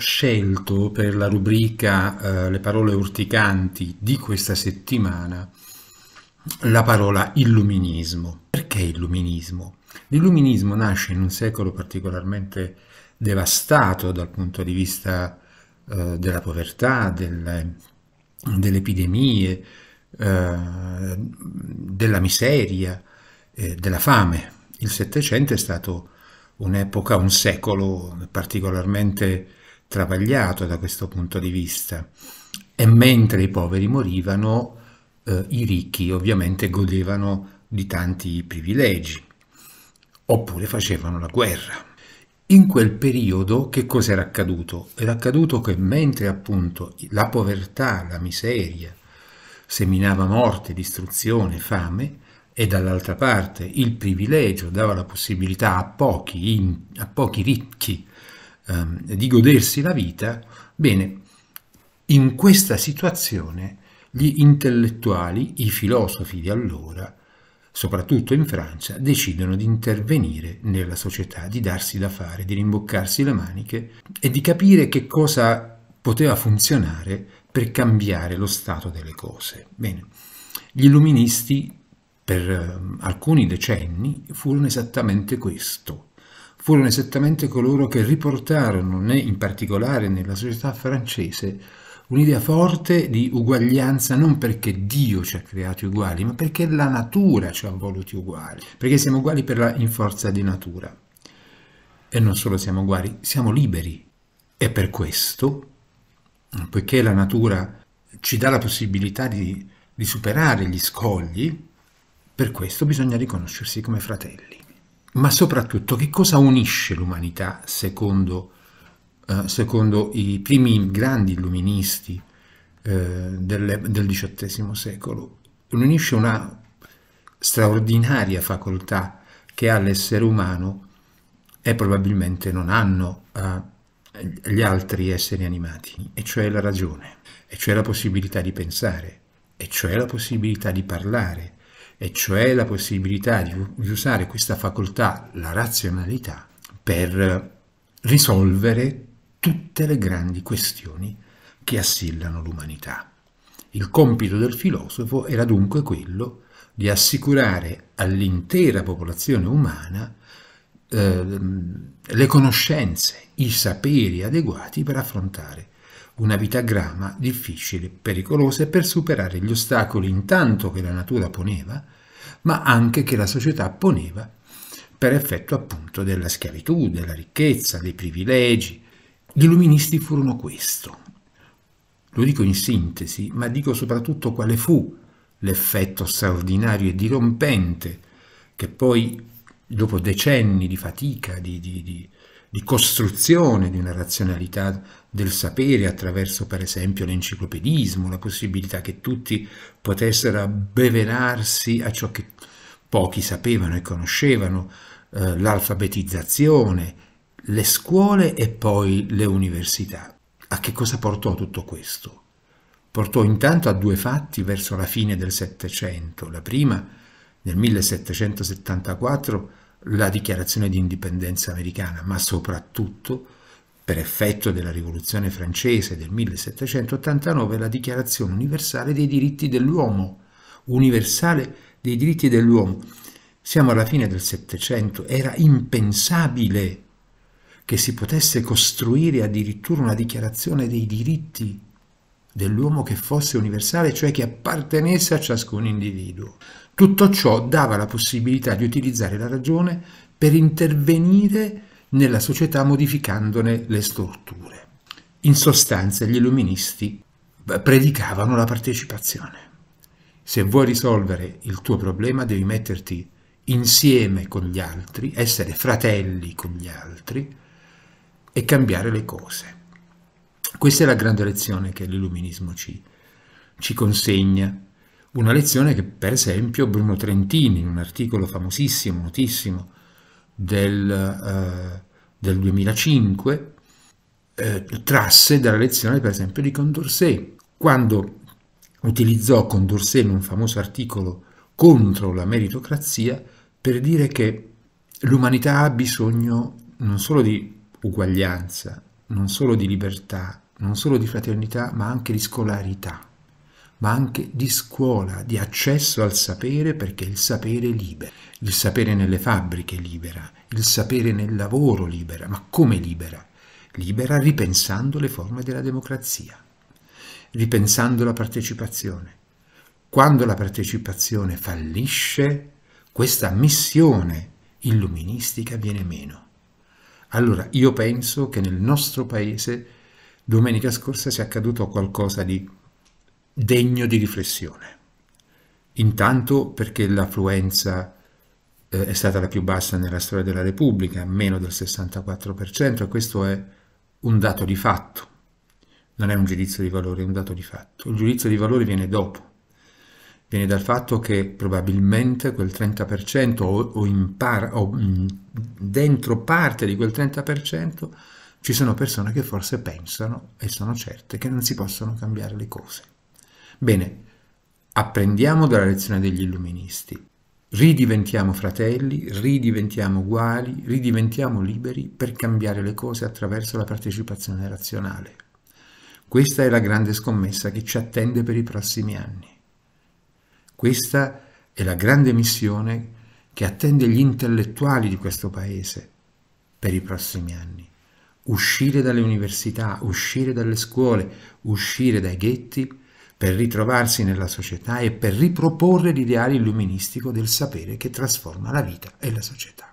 scelto per la rubrica eh, Le parole urticanti di questa settimana la parola illuminismo. Perché illuminismo? L'illuminismo nasce in un secolo particolarmente devastato dal punto di vista eh, della povertà, delle, delle epidemie, eh, della miseria, della fame. Il Settecento è stato un'epoca, un secolo particolarmente travagliato da questo punto di vista. E mentre i poveri morivano, eh, i ricchi ovviamente godevano di tanti privilegi, oppure facevano la guerra. In quel periodo che cosa era accaduto? Era accaduto che mentre appunto la povertà, la miseria seminava morte, distruzione, fame, e dall'altra parte il privilegio dava la possibilità a pochi, in, a pochi ricchi ehm, di godersi la vita, bene, in questa situazione gli intellettuali, i filosofi di allora, soprattutto in Francia, decidono di intervenire nella società, di darsi da fare, di rimboccarsi le maniche e di capire che cosa poteva funzionare per cambiare lo stato delle cose. Bene, gli illuministi per ehm, alcuni decenni furono esattamente questo, furono esattamente coloro che riportarono, né in particolare nella società francese, un'idea forte di uguaglianza non perché Dio ci ha creati uguali, ma perché la natura ci ha voluti uguali, perché siamo uguali per la, in forza di natura. E non solo siamo uguali, siamo liberi. E per questo, poiché la natura ci dà la possibilità di, di superare gli scogli, per questo bisogna riconoscersi come fratelli ma soprattutto che cosa unisce l'umanità secondo, eh, secondo, i primi grandi illuministi eh, del, XVIII secolo? Unisce una straordinaria facoltà che ha l'essere umano e probabilmente non hanno eh, gli altri esseri animati, e cioè la ragione, e cioè la possibilità di pensare, e cioè la possibilità di parlare, e cioè la possibilità di, usare questa facoltà, la razionalità, per risolvere tutte le grandi questioni che assillano l'umanità. Il compito del filosofo era dunque quello di assicurare all'intera popolazione umana eh, le conoscenze, i saperi adeguati per affrontare una vita grama, difficile, pericolosa e per superare gli ostacoli intanto che la natura poneva, ma anche che la società poneva per effetto appunto della schiavitù, della ricchezza, dei privilegi. Gli illuministi furono questo. Lo dico in sintesi, ma dico soprattutto quale fu l'effetto straordinario e dirompente che poi, dopo decenni di fatica, di, di, di di costruzione di una razionalità del sapere attraverso per esempio l'enciclopedismo, la possibilità che tutti potessero abbeverarsi a ciò che pochi sapevano e conoscevano, eh, l'alfabetizzazione, le scuole e poi le università. A che cosa portò tutto questo? Portò intanto a due fatti verso la fine del Settecento. La prima, nel 1774, la dichiarazione di indipendenza americana, ma soprattutto per effetto della rivoluzione francese del 1789 la dichiarazione universale dei diritti dell'uomo, universale dei diritti dell'uomo. Siamo alla fine del Settecento, era impensabile che si potesse costruire addirittura una dichiarazione dei diritti dell'uomo che fosse universale, cioè che appartenesse a ciascun individuo. Tutto ciò dava la possibilità di utilizzare la ragione per intervenire nella società modificandone le strutture. In sostanza gli illuministi eh, predicavano la partecipazione. Se vuoi risolvere il tuo problema devi metterti insieme con gli altri, essere fratelli con gli altri e cambiare le cose. Questa è la grande lezione che l'illuminismo ci, ci consegna. Una lezione che, per esempio, Bruno Trentini, in un articolo famosissimo, notissimo, del, eh, del 2005, eh, trasse dalla lezione, per esempio, di Condorcet, quando utilizzò Condorcet in un famoso articolo contro la meritocrazia per dire che l'umanità ha bisogno non solo di uguaglianza, non solo di libertà, non solo di fraternità, ma anche di scolarità, ma anche di scuola, di accesso al sapere, perché il sapere libera, il sapere nelle fabbriche libera, il sapere nel lavoro libera, ma come libera? Libera ripensando le forme della democrazia, ripensando la partecipazione. Quando la partecipazione fallisce, questa missione illuministica viene meno. Allora io penso che nel nostro paese domenica scorsa ci è accaduto qualcosa di degno di riflessione. Intanto perché l'affluenza eh, è stata la più bassa nella storia della Repubblica, meno del 64%, e questo è un dato di fatto, non è un giudizio di valore, è un dato di fatto. Il giudizio di valore viene dopo, viene dal fatto che probabilmente quel 30% o, o, par, o mh, mm, dentro parte di quel 30% ci sono persone che forse pensano e sono certe che non si possono cambiare le cose. Bene, apprendiamo dalla lezione degli illuministi, ridiventiamo fratelli, ridiventiamo uguali, ridiventiamo liberi per cambiare le cose attraverso la partecipazione razionale. Questa è la grande scommessa che ci attende per i prossimi anni. Questa è la grande missione che attende gli intellettuali di questo Paese per i prossimi anni uscire dalle università, uscire dalle scuole, uscire dai ghetti per ritrovarsi nella società e per riproporre l'ideale illuministico del sapere che trasforma la vita e la società.